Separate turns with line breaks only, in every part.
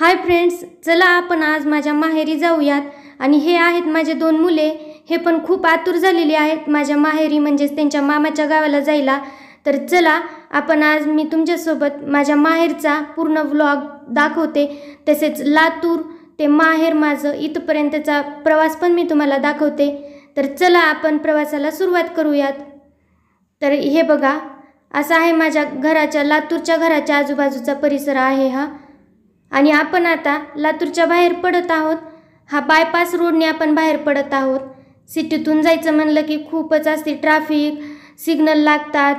hi friends चला आपण आज माझ्या माहेरी जाऊयात आणि हे आहेत माझे दोन मुले हे पण खूप आतुर झालेले आहेत माझ्या माहेरी म्हणजेच त्यांच्या मामाच्या गावाला जायला तर चला आपण आज मी तुमच्यासोबत माझ्या माहेरचा पूर्ण व्लॉग दाखवते तसेच लातूर ते माहेर माझं इथपर्यंतचा प्रवास पण मी तुम्हाला दाखवते तर चला आपण प्रवासाला सुरुवात करूयात तर हे बघा असा आहे माझ्या घराच्या लातूरच्या घराच्या आजूबाजूचा परिसर आहे हा आणि आपण आता लातूरच्या बाहेर पडत आहोत हा बायपास रोडने आपण बाहेर पडत आहोत सिटीतून जायचं म्हणलं की खूपच असते ट्रॅफिक सिग्नल लागतात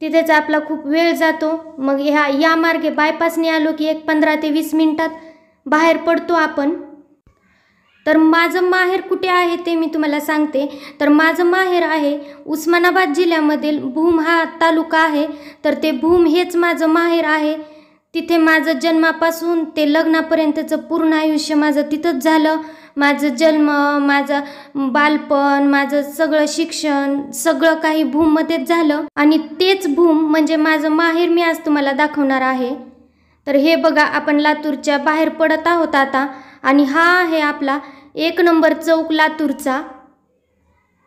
तिथेच आपला खूप वेळ जातो मग ह्या या मार्गे बायपासने आलो की एक पंधरा ते वीस मिनटात बाहेर पडतो आपण तर माझं माहेर कुठे आहे ते मी तुम्हाला सांगते तर माझं माहेर आहे उस्मानाबाद जिल्ह्यामधील भूम हा तालुका आहे तर ते भूम हेच माझं माहेर आहे तिथे माझं जन्मापासून ते लग्नापर्यंतचं पूर्ण आयुष्य माझं तिथंच झालं माझं जन्म माझं बालपण माझं सगळं शिक्षण सगळं काही भूममध्येच झालं आणि तेच भूम म्हणजे माझं माहेर मी आज तुम्हाला दाखवणार आहे तर हे बघा आपण लातूरच्या बाहेर पडत आहोत आता आणि हा आहे आपला एक नंबर चौक लातूरचा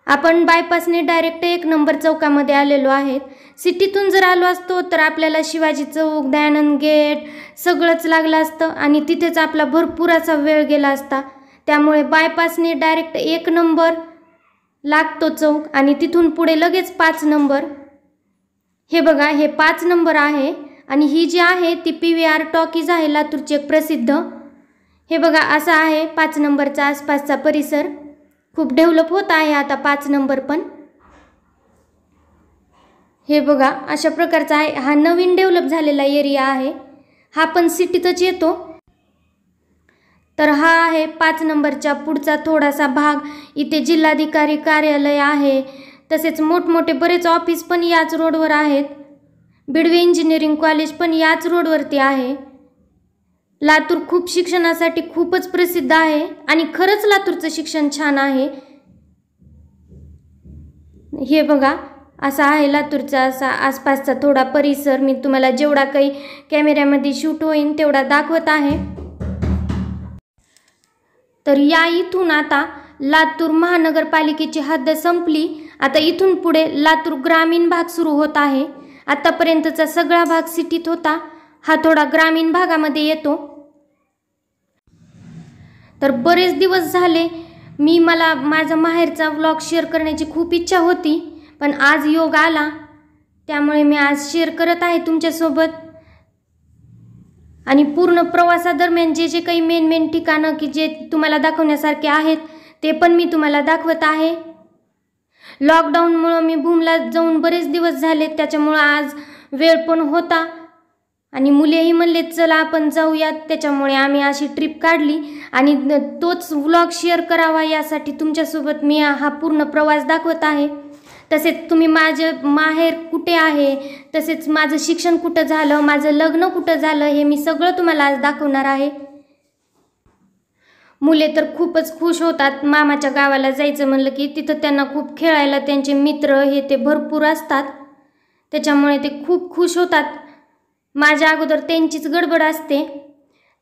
आपण बायपासने डायरेक्ट एक नंबर चौकामध्ये आलेलो आहेत सिटीतून जर आलो असतो तर आपल्याला शिवाजी चौक दयानंद गेट सगळंच लागलं असतं आणि तिथेच आपला भरपूर असा वेळ गेला असता त्यामुळे बायपासने डायरेक्ट एक नंबर लागतो चौक आणि तिथून पुढे लगेच पाच नंबर हे बघा हे पाच नंबर आहे आणि ही जी आहे ती पी व्ही आर टॉकीज आहे लातूरची एक प्रसिद्ध हे बघा असा आहे पाच नंबरचा आसपासचा परिसर खूप डेव्हलप होत आहे आता पाच नंबर पण हे बघा अशा प्रकारचा आहे हा नवीन डेव्हलप झालेला एरिया आहे हा पण सिटीतच येतो तर हा आहे पाच नंबरच्या पुढचा थोडासा भाग इथे जिल्हाधिकारी कार्यालय आहे तसेच मोठमोठे बरेच ऑफिस पण याच रोडवर आहेत बिडवे इंजिनिअरिंग कॉलेज पण याच रोडवरती आहे लातूर खूप शिक्षणासाठी खूपच प्रसिद्ध आहे आणि खरंच लातूरचं शिक्षण छान आहे हे बघा असा आहे लातूरचा असा आसपासचा थोडा परिसर मी तुम्हाला जेवढा काही कॅमेऱ्यामध्ये शूट होईन तेवढा दाखवत आहे तर या इथून आता लातूर महानगरपालिकेची हद्द संपली आता इथून पुढे लातूर ग्रामीण भाग सुरू होत आहे आतापर्यंतचा सगळा भाग सिटीत होता हा थोडा ग्रामीण भागामध्ये येतो तर बरेच दिवस झाले मी मला माझा माहेरचा व्लॉग शेअर करण्याची खूप इच्छा होती पण आज योग आला त्यामुळे मी आज शेअर करत आहे तुमच्यासोबत आणि पूर्ण प्रवासादरम्यान जे जे काही मेन मेन ठिकाणं की जे तुम्हाला दाखवण्यासारखे आहेत ते पण मी तुम्हाला दाखवत आहे लॉकडाऊनमुळं मी भूमला जाऊन बरेच दिवस झाले त्याच्यामुळं आज वेळ पण होता आणि मुलेही म्हणले चला आपण जाऊयात त्याच्यामुळे आम्ही अशी ट्रिप काढली आणि तोच व्लॉग शेअर करावा यासाठी तुमच्यासोबत मी हा पूर्ण प्रवास दाखवत आहे तसेच तुम्ही माझे माहेर कुठे आहे तसेच माझं शिक्षण कुठं झालं माझं लग्न कुठं झालं हे मी सगळं तुम्हाला आज दाखवणार आहे मुले तर खूपच खुश होतात मामाच्या गावाला जायचं म्हणलं की तिथं त्यांना खूप खेळायला त्यांचे मित्र हे ते भरपूर असतात त्याच्यामुळे ते खूप खुश होतात माझ्या अगोदर त्यांचीच गडबड असते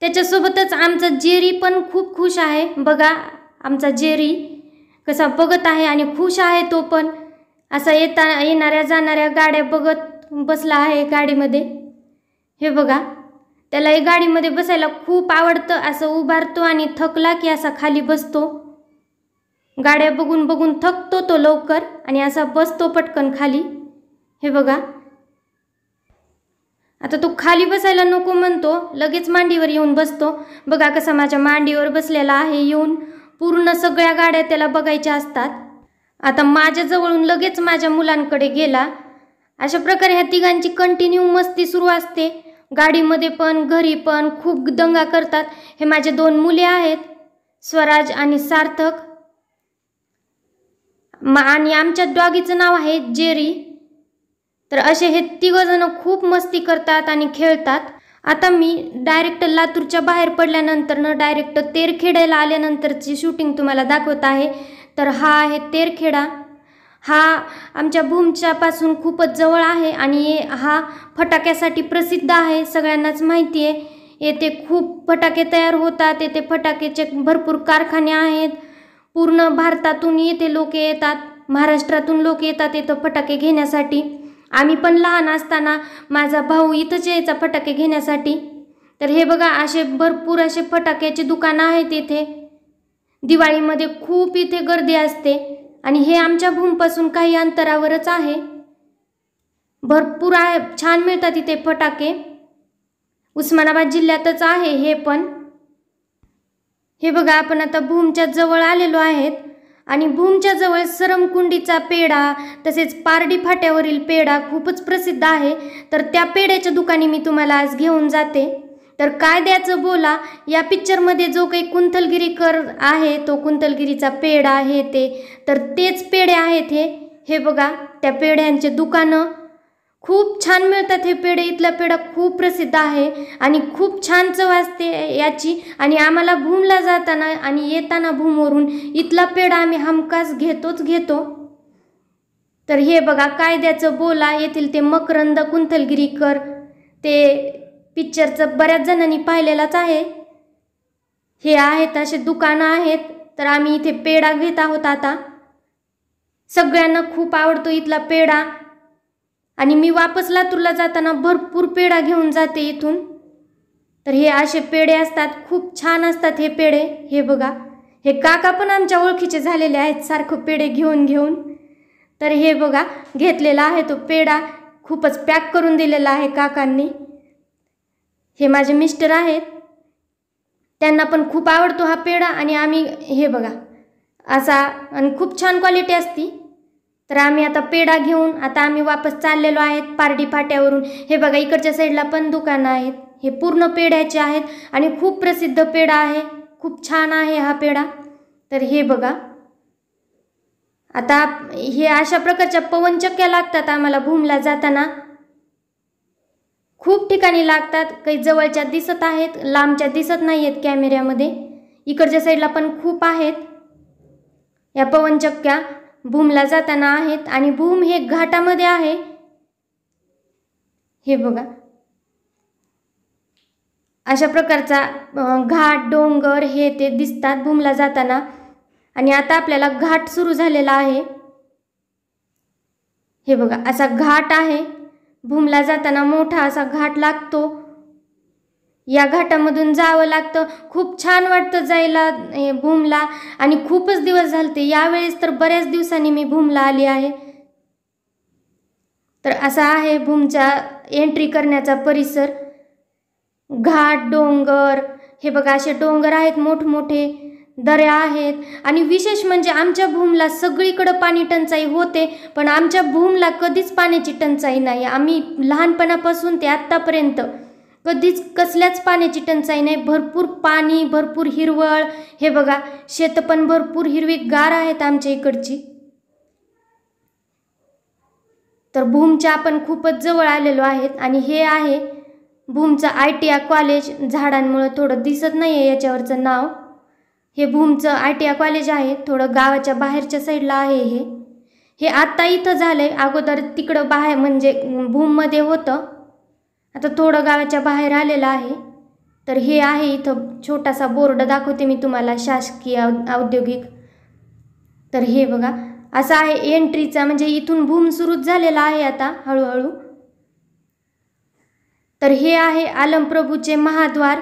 त्याच्यासोबतच आमचा जेरी पण खूप खुश आहे बघा आमचा जेरी कसा बघत आहे आणि खुश आहे तो पण असा येता येणाऱ्या जाणाऱ्या गाड्या बघत बसला आहे गाडीमध्ये हे बघा त्याला हे गाडीमध्ये बसायला खूप आवडतं असं उभारतो आणि थकला की असा खाली बसतो गाड्या बघून बघून थकतो तो लवकर आणि असा बसतो पटकन खाली हे बघा आता तो खाली बसायला नको म्हणतो लगेच मांडीवर येऊन बसतो बघा कसा माझ्या मांडीवर बसलेला आहे येऊन पूर्ण सगळ्या गाड्या त्याला बघायच्या असतात आता माझ्याजवळून लगेच माझ्या मुलांकडे गेला अशा प्रकारे ह्या तिघांची कंटिन्यू मस्ती सुरू असते गाडीमध्ये पण घरी पण खूप दंगा करतात हे माझे दोन मुले आहेत स्वराज आणि सार्थक आणि आमच्या डॉगीचं नाव आहे जेरी तर असे हे तिघंजणं खूप मस्ती करतात आणि खेळतात आता मी डायरेक्ट लातूरच्या बाहेर पडल्यानंतरनं डायरेक्ट तेरखेड्याला आल्यानंतरची शूटिंग तुम्हाला दाखवत आहे तर हा आहे तेरखेडा हा आमच्या भूमच्यापासून खूपच जवळ आहे आणि हा फटाक्यासाठी प्रसिद्ध आहे सगळ्यांनाच माहिती आहे येथे खूप फटाके तयार होतात येथे फटाक्याचे भरपूर कारखाने आहेत पूर्ण भारतातून येथे लोक येतात महाराष्ट्रातून लोक येतात येथं फटाके घेण्यासाठी आम्ही पण लहान असताना माझा भाऊ इथंच यायचा फटाके घेण्यासाठी तर हे बघा असे भरपूर असे फटाक्याचे दुकानं आहेत येथे दिवाळीमध्ये खूप इथे गर्दी असते आणि हे आमच्या भूमपासून काही अंतरावरच आहे भरपूर आहे छान मिळतात इथे फटाके उस्मानाबाद जिल्ह्यातच आहे हे पण हे बघा आपण आता भूमच्या जवळ आलेलो आहेत आणि भूमच्या जवळ सरमकुंडीचा पेढा तसेच पारडी फाट्यावरील पेढा खूपच प्रसिद्ध आहे तर त्या पेढ्याच्या दुकानी मी तुम्हाला आज घेऊन जाते तर कायद्याचं बोला या पिक्चरमध्ये जो काही कर आहे तो कुंथलगिरीचा पेढा आहे ते तर तेच पेढे आहेत हे हे बघा त्या पेढ्यांचे दुकानं खूप छान मिळतात हे पेढे इथला पेढा खूप प्रसिद्ध आहे आणि खूप छान चव असते याची आणि आम्हाला भूमला जाताना आणि येताना भूमवरून इथला पेढा आम्ही हमखास घेतोच घेतो तर हे बघा कायद्याचं बोला येथील ते मकरंद कुंथलगिरीकर ते पिक्चरचं बऱ्याच जणांनी पाहिलेलाच आहे हे आहेत असे दुकानं आहेत तर आम्ही इथे पेढा घेत आहोत आता सगळ्यांना खूप आवडतो इथला पेढा आणि मी वापस लातूरला जाताना भरपूर पेढा घेऊन जाते इथून तर हे असे पेढे असतात खूप छान असतात हे पेढे हे बघा हे काका पण आमच्या ओळखीचे झालेले आहेत सारखं पेढे घेऊन घेऊन तर हे बघा घेतलेला आहे तो पेढा खूपच पॅक करून दिलेला आहे काकांनी हे माझे मिस्टर आहेत त्यांना पण खूप आवडतो हा पेढा आणि आम्ही हे बघा असा आणि खूप छान क्वालिटी असती तर आम्ही आता पेढा घेऊन आता आम्ही वापस चाललेलो आहेत पारडी फाट्यावरून हे बघा इकडच्या साईडला पण दुकानं आहेत हे पूर्ण पेढ्याचे आहेत आणि खूप प्रसिद्ध पेढा आहे खूप छान आहे हा पेढा तर हे बघा आता हे अशा प्रकारच्या पवनचक्क्या लागतात आम्हाला भूमला जाताना खूप ठिकाणी लागतात काही जवळच्या दिसत आहेत लांबच्या दिसत नाही आहेत कॅमेऱ्यामध्ये इकडच्या साईडला पण खूप आहेत या पवनचक्क्या भूमला जाताना आहेत आणि भूम हे घाटामध्ये आहे हे बघा अशा प्रकारचा घाट डोंगर हे ते दिसतात भूमला जाताना आणि आता आपल्याला घाट सुरू झालेला आहे हे बघा असा घाट आहे भूमला जाताना मोठा असा घाट लागतो या घाटामधून जावं लागतं खूप छान वाटतं जायला भूमला आणि खूपच दिवस झालते यावेळेस तर बऱ्याच दिवसांनी मी भूमला आली आहे तर असा आहे भूमच्या एंट्री करण्याचा परिसर घाट डोंगर हे बघा असे डोंगर आहेत मोठमोठे दऱ्या आहेत आणि विशेष म्हणजे आमच्या भूमला सगळीकडं पाणी टंचाई होते पण आमच्या भूमला कधीच पाण्याची टंचाई नाही आम्ही लहानपणापासून ते आत्तापर्यंत कधीच कसल्याच पाण्याची टंचाई नाही भरपूर पाणी भरपूर हिरवळ हे बघा शेत पण भरपूर हिरवी गार आहेत आमच्या इकडची तर भूमच्या आपण खूपच जवळ आलेलो आहेत आणि हे आहे भूमचं आय टी आय कॉलेज झाडांमुळं थोडं दिसत नाही आहे याच्यावरचं नाव हे भूमचं आय टी आय कॉलेज आहे थोडं गावाच्या बाहेरच्या साईडला आहे हे हे आत्ता इथं झालं आहे अगोदर तिकडं बाहेर म्हणजे भूममध्ये होतं आता थोडं गावाच्या बाहेर आलेलं आहे तर हे आहे इथं छोटासा बोर्ड दाखवते मी तुम्हाला शासकीय औद्योगिक तर हे बघा असं आहे एंट्रीचा म्हणजे इथून भूम सुरूच झालेला आहे आता हळूहळू तर हे आहे आलमप्रभूचे महाद्वार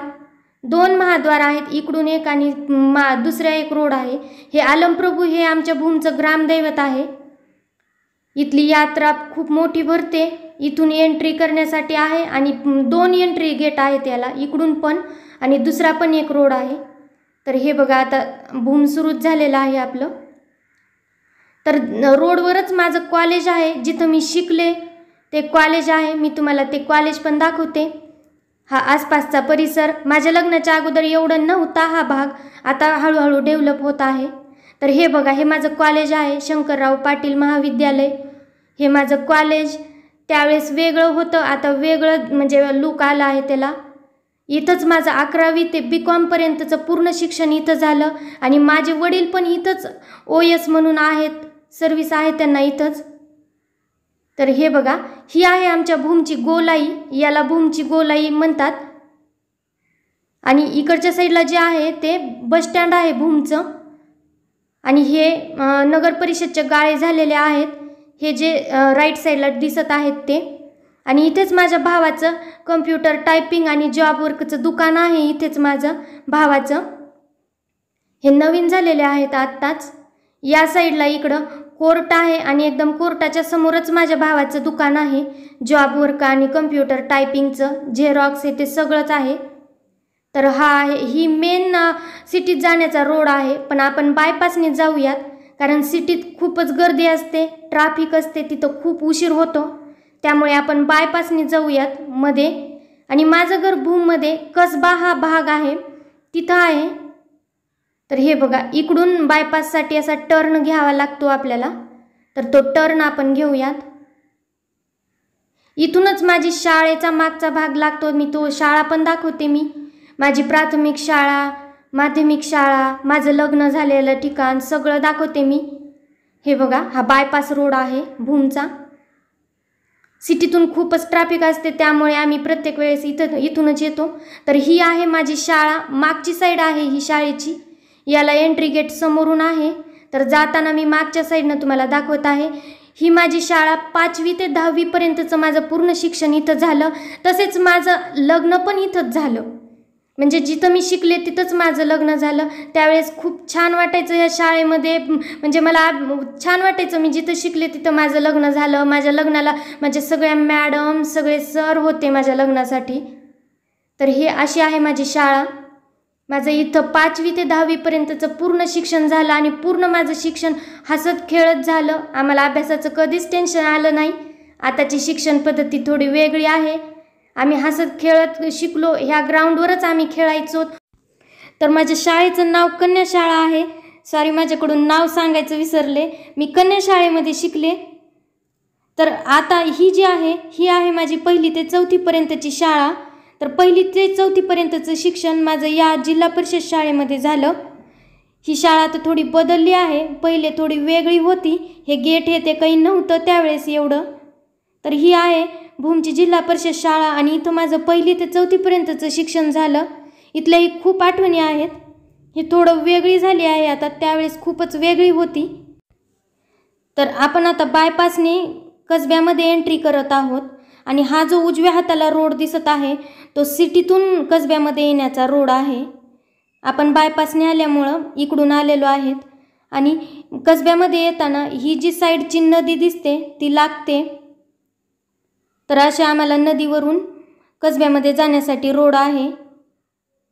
दोन महाद्वार आहेत इकडून एक आणि मा दुसऱ्या एक रोड आहे हे आलमप्रभू हे आमच्या भूमचं ग्रामदैवत आहे इथली यात्रा खूप मोठी भरते इथून एंट्री करण्यासाठी आहे आणि दोन एंट्री गेट आहेत त्याला इकडून पण आणि दुसरा पण एक रोड आहे तर हे बघा आता भूम सुरूच झालेलं आहे आपलं तर रोडवरच माझं कॉलेज आहे जिथं मी शिकले ते कॉलेज आहे मी तुम्हाला ते कॉलेज पण दाखवते हा आसपासचा परिसर माझ्या लग्नाच्या अगोदर एवढं नव्हता हा भाग आता हळूहळू डेव्हलप होत आहे तर हे बघा हे माझं कॉलेज आहे शंकरराव पाटील महाविद्यालय हे माझं कॉलेज त्यावेळेस वेगळं होतं आता वेगळं म्हणजे लूक आलं आहे त्याला इथंच माझं अकरावी ते बी कॉमपर्यंतचं पूर्ण शिक्षण इथं झालं आणि माझे वडील पण इथंच ओ एस म्हणून आहेत सर्विस आहे त्यांना इथंच तर हे बघा ही आहे आमच्या भूमची गोलाई याला भूमची गोलाई म्हणतात आणि इकडच्या साईडला जे आहे ते बसस्टँड आहे भूमचं आणि हे नगर परिषदचे गाळे झालेले आहेत हे जे राईट साईडला दिसत आहेत ते आणि इथेच माझ्या भावाचं कम्प्युटर टायपिंग आणि जॉब वर्कचं दुकान आहे इथेच माझं भावाचं हे नवीन झालेले आहेत आत्ताच या साईडला इकडं कोर्ट आहे आणि एकदम कोर्टाच्या समोरच माझ्या भावाचं दुकान आहे जॉब वर्क आणि कम्प्युटर टायपिंगचं झेरॉक्स हे ते सगळंच आहे तर हा आहे ही मेन सिटीत जाण्याचा रोड आहे पण आपण बायपासने जाऊयात कारण सिटीत खूपच गर्दी असते ट्राफिक असते तिथं खूप उशीर होतो त्यामुळे आपण बायपासने जाऊयात मध्ये आणि माझं घर भूममध्ये कसबा हा भाग आहे तिथं आहे तर हे बघा इकडून बायपाससाठी असा टर्न घ्यावा लागतो आपल्याला तर तो टर्न आपण घेऊयात इथूनच माझी शाळेचा मागचा भाग लागतो मी तो शाळा पण दाखवते मी माझी प्राथमिक शाळा माध्यमिक शाळा माझं लग्न झालेलं ठिकाण सगळं दाखवते मी हे बघा हा बायपास रोड आहे भूमचा सिटीतून खूपच ट्रॅफिक असते त्यामुळे आम्ही प्रत्येक वेळेस इथं इथूनच येतो तर ही आहे माझी शाळा मागची साईड आहे ही शाळेची याला एंट्री गेट समोरून आहे तर जाताना मी मागच्या साईडनं तुम्हाला दाखवत आहे ही माझी शाळा पाचवी ते दहावीपर्यंतचं माझं पूर्ण शिक्षण इथं झालं तसेच माझं लग्न पण इथंच झालं म्हणजे जिथं मी शिकले तिथंच माझं लग्न झालं त्यावेळेस खूप छान वाटायचं या शाळेमध्ये म्हणजे मला छान वाटायचं मी जिथं शिकले तिथं माझं लग्न झालं माझ्या लग्नाला माझ्या सगळ्या मॅडम सगळे सर होते माझ्या लग्नासाठी तर हे अशी आहे माझी शाळा माझं इथं पाचवी ते दहावीपर्यंतचं पूर्ण शिक्षण झालं आणि पूर्ण माझं शिक्षण हसत खेळत झालं आम्हाला अभ्यासाचं कधीच टेन्शन आलं नाही आताची शिक्षण पद्धती थोडी वेगळी आहे आम्ही हसत खेळत शिकलो ह्या ग्राउंडवरच आम्ही खेळायचो तर माझ्या शाळेचं नाव कन्या शाळा आहे सॉरी माझ्याकडून नाव सांगायचं विसरले मी कन्या शाळेमध्ये शिकले तर आता ही जी आहे ही आहे माझी पहिली ते चौथीपर्यंतची शाळा तर पहिली ते चौथीपर्यंतचं शिक्षण माझं या जिल्हा परिषद शाळेमध्ये झालं ही शाळा तर थोडी बदलली आहे पहिले थोडी वेगळी होती हे गेट हे ते काही नव्हतं त्यावेळेस एवढं तर ही आहे भूमची जिल्हा परिषद शाळा आणि इथं माझं पहिली ते चौथीपर्यंतचं शिक्षण झालं इथल्याही खूप आठवणी आहेत हे थोडं वेगळी झाली आहे आता त्यावेळेस खूपच वेगळी होती तर आपण आता बायपासने कसब्यामध्ये एंट्री करत आहोत आणि हा जो उजव्या हाताला रोड दिसत आहे तो सिटीतून कसब्यामध्ये येण्याचा रोड आहे आपण बायपासने आल्यामुळं इकडून आलेलो आहेत आणि कसब्यामध्ये येताना ही जी साईडची नदी दिसते ती लागते तर अशा आम्हाला नदीवरून कसब्यामध्ये जाण्यासाठी रोड आहे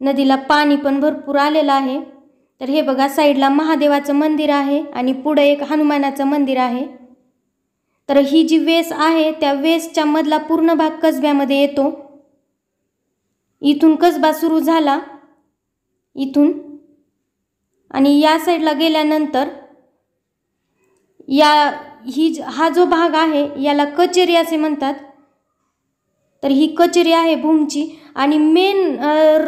नदीला पाणी पण भरपूर आलेलं आहे तर हे बघा साईडला महादेवाचं मंदिर आहे आणि पुढं एक हनुमानाचं मंदिर आहे तर ही जी वेस आहे त्या वेसच्या मधला पूर्ण भाग कसब्यामध्ये येतो इथून कसबा सुरू झाला इथून आणि या साईडला गेल्यानंतर या ही हा जो भाग आहे याला कचेरी असे म्हणतात तर ही कचेरी आहे भूमची आणि मेन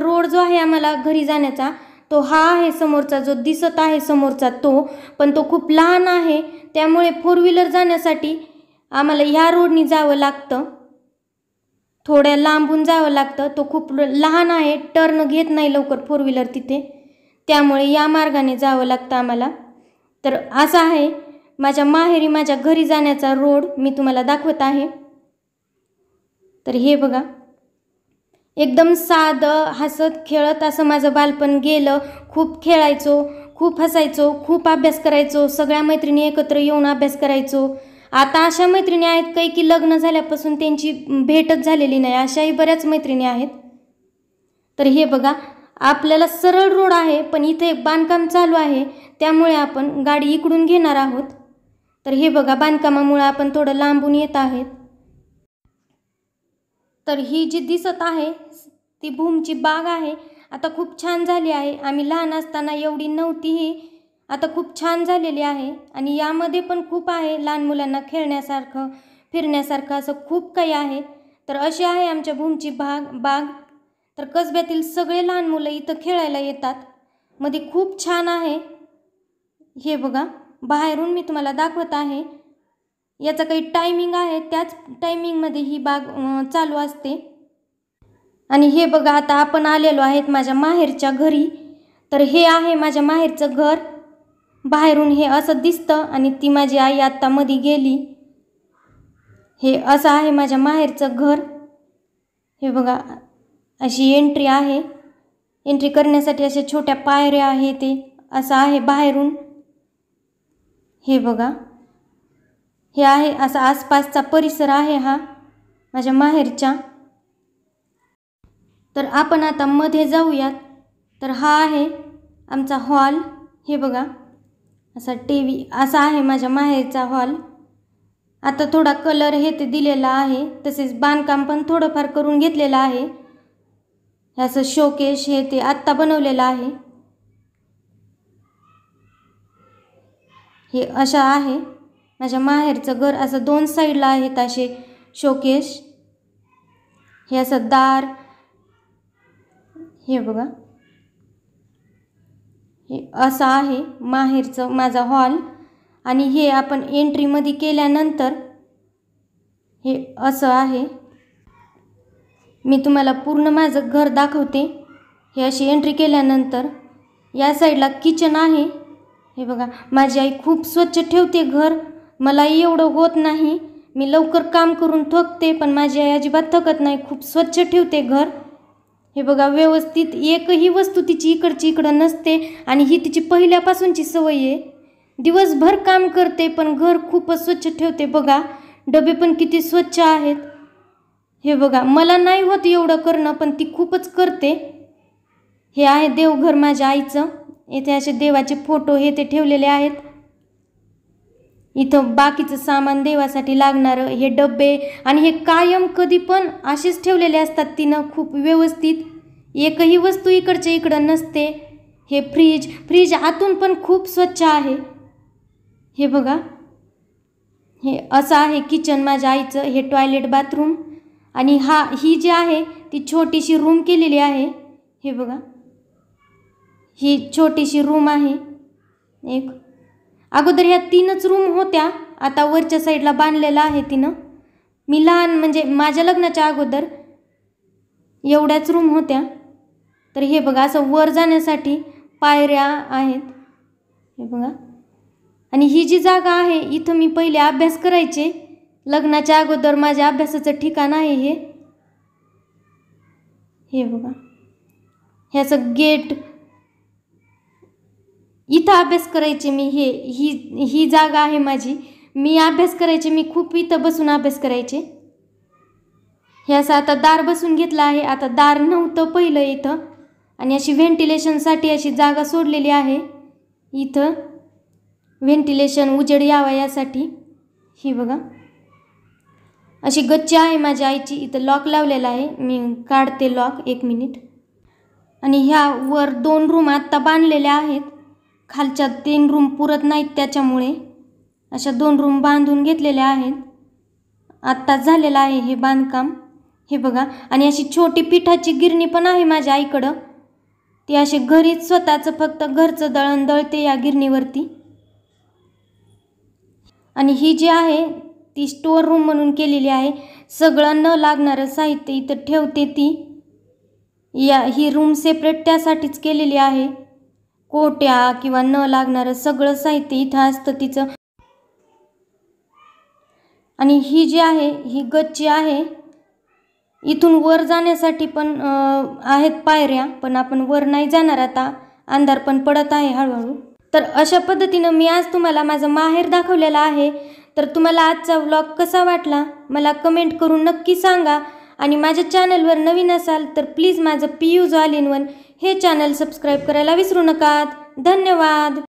रोड जो आहे आम्हाला घरी जाण्याचा तो हा आहे समोरचा जो दिसत आहे समोरचा तो पण तो खूप लहान आहे त्यामुळे फोर व्हीलर जाण्यासाठी आम्हाला ह्या रोडनी जावं लागतं थोड्या लांबून जावं लागतं तो खूप लहान आहे टर्न घेत नाही लवकर फोर व्हीलर तिथे त्यामुळे या मार्गाने जावं लागतं आम्हाला तर असं आहे माझ्या माहेरी माझ्या घरी जाण्याचा रोड मी तुम्हाला दाखवत आहे तर हे बघा एकदम साधं हसत खेळत असं माझं बालपण गेलं खूप खेळायचो खूप हसायचो खूप अभ्यास करायचो सगळ्या मैत्रिणी एकत्र येऊन अभ्यास करायचो आता अशा मैत्रिणी आहेत काही की लग्न झाल्यापासून त्यांची भेटच झालेली नाही अशाही बऱ्याच मैत्रिणी आहेत तर हे बघा आपल्याला सरळ रोड आहे पण इथे बांधकाम चालू आहे त्यामुळे आपण गाडी इकडून घेणार आहोत तर हे बघा बांधकामामुळं आपण थोडं लांबून येत आहेत तर ही जी दिसत आहे ती भूमची बाग आहे आता खूप छान झाली आहे आम्ही लहान असताना एवढी नव्हती ही आता खूप छान झालेली आहे आणि यामध्ये पण खूप आहे लहान मुलांना खेळण्यासारखं फिरण्यासारखं असं खूप काही आहे तर अशी आहे आमच्या भूमची भाग बाग तर कसब्यातील सगळे लहान मुलं इथं खेळायला येतात मध्ये खूप छान आहे हे बघा बाहेरून मी तुम्हाला दाखवत आहे याचा काही टायमिंग आहे त्याच टायमिंगमध्ये ही बाग चालू असते आणि हे बघा आता आपण आलेलो आहेत माझ्या माहेरच्या घरी तर हे आहे माझ्या माहेरचं घर बाहेरून हे असं दिसतं आणि ती माझी आई आत्ता मधी गेली हे असं आहे माझ्या माहेरचं घर हे बघा अशी एंट्री आहे एंट्री करण्यासाठी अशा छोट्या पायऱ्या आहे ते असं आहे बाहेरून हे बघा हे आहे असा आसपासचा परिसर आहे हा माझ्या माहेरच्या तर आपण आता मध्ये जाऊयात तर हा आहे आमचा हॉल हे बघा असा टी व्ही असा आहे माझ्या माहेरचा हॉल आता थोडा कलर हे ते दिलेला आहे तसेच बांधकाम पण थोडंफार करून घेतलेलं आहे असं शोकेश हे ते आत्ता बनवलेलं आहे हे अशा आहे माझ्या माहेरचं घर असं दोन साईडला आहेत असे शोकेश हे असं दार हे बघा हे असं आहे माहेरचं माझा हॉल आणि हे आपण एंट्रीमध्ये केल्यानंतर हे असं आहे मी तुम्हाला पूर्ण माझं घर दाखवते हे अशी एंट्री केल्यानंतर या साईडला किचन आहे हे बघा माझी आई खूप स्वच्छ ठेवते घर मला एवढं होत नाही मी लवकर काम करून थकते पण माझी आई अजिबात थकत नाही खूप स्वच्छ ठेवते घर हे बघा व्यवस्थित एकही वस्तू तिची इकडची इकडं नसते आणि ही तिची पहिल्यापासूनची सवय आहे दिवसभर काम करते पण घर खूपच स्वच्छ ठेवते बघा डबे पण किती स्वच्छ आहेत हे बघा मला नाही होत एवढं करणं पण ती खूपच करते हे आहे देवघर माझ्या आईचं येथे असे देवाचे फोटो हे ते ठेवलेले आहेत इथं बाकीचं सामान देवासाठी लागणारं हे डबे आणि हे कायम कधी पण असेच ठेवलेले असतात तिनं खूप व्यवस्थित एकही वस्तू इकडच्या इकडं नसते हे फ्रीज फ्रीज आतून पण खूप स्वच्छ आहे हे बघा हे असं आहे किचन माझ्या आईचं हे टॉयलेट बाथरूम आणि हा ही जी आहे ती छोटीशी रूम केलेली आहे हे बघा ही छोटीशी रूम आहे एक अगोदर ह्या तीनच रूम होत्या आता वरच्या साईडला बांधलेलं आहे तिनं मी लहान म्हणजे माझ्या लग्नाच्या अगोदर एवढ्याच रूम होत्या तर हे बघा असं वर जाण्यासाठी पायऱ्या आहेत हे बघा आणि ही जी जागा आहे इथं मी पहिले अभ्यास करायचे लग्नाच्या अगोदर माझ्या अभ्यासाचं ठिकाण आहे हे हे बघा ह्याचं गेट इथं अभ्यास करायचे मी हे ही ही जागा आहे माझी मी अभ्यास करायचे मी खूप इथं बसून अभ्यास करायचे हे असं आता दार बसून घेतलं आहे आता दार नव्हतं पहिलं इथं आणि अशी व्हेंटिलेशनसाठी अशी जागा सोडलेली आहे इथं व्हेंटिलेशन उजेड यावा यासाठी ही बघा अशी गच्ची आहे माझ्या आईची इथं लॉक लावलेला आहे मी काढते लॉक एक मिनिट आणि ह्या वर दोन रूम आत्ता बांधलेल्या आहेत खालच्या तीन रूम पुरत नाहीत त्याच्यामुळे अशा दोन रूम बांधून घेतलेल्या आहेत आत्ताच झालेलं आहे हे बांधकाम हे बघा आणि अशी छोटी पिठाची गिरणी पण आहे माझ्या आईकडं ती असे घरीच स्वतःचं फक्त घरचं दळण दळते या गिरणीवरती आणि ही जी आहे ती स्टोअर रूम म्हणून केलेली आहे सगळं न लागणारं साहित्य इथं ठेवते ती या ही रूम सेपरेट त्यासाठीच केलेली आहे कोट्या किंवा न लागणारं सगळं साहित्य इथं असतं तिचं आणि ही जी आहे ही गच्ची आहे इथून वर जाण्यासाठी पण आहेत पायऱ्या पण आपण वर नाही जाणार आता अंधार पण पडत आहे हळूहळू तर अशा पद्धतीनं मी आज तुम्हाला माझं माहेर दाखवलेलं आहे तर तुम्हाला आजचा व्लॉग कसा वाटला मला कमेंट करून नक्की सांगा आणि माझ्या चॅनलवर नवीन असाल तर प्लीज माझं पी यू इन वन हे चॅनल सबस्क्राईब करायला विसरू नका धन्यवाद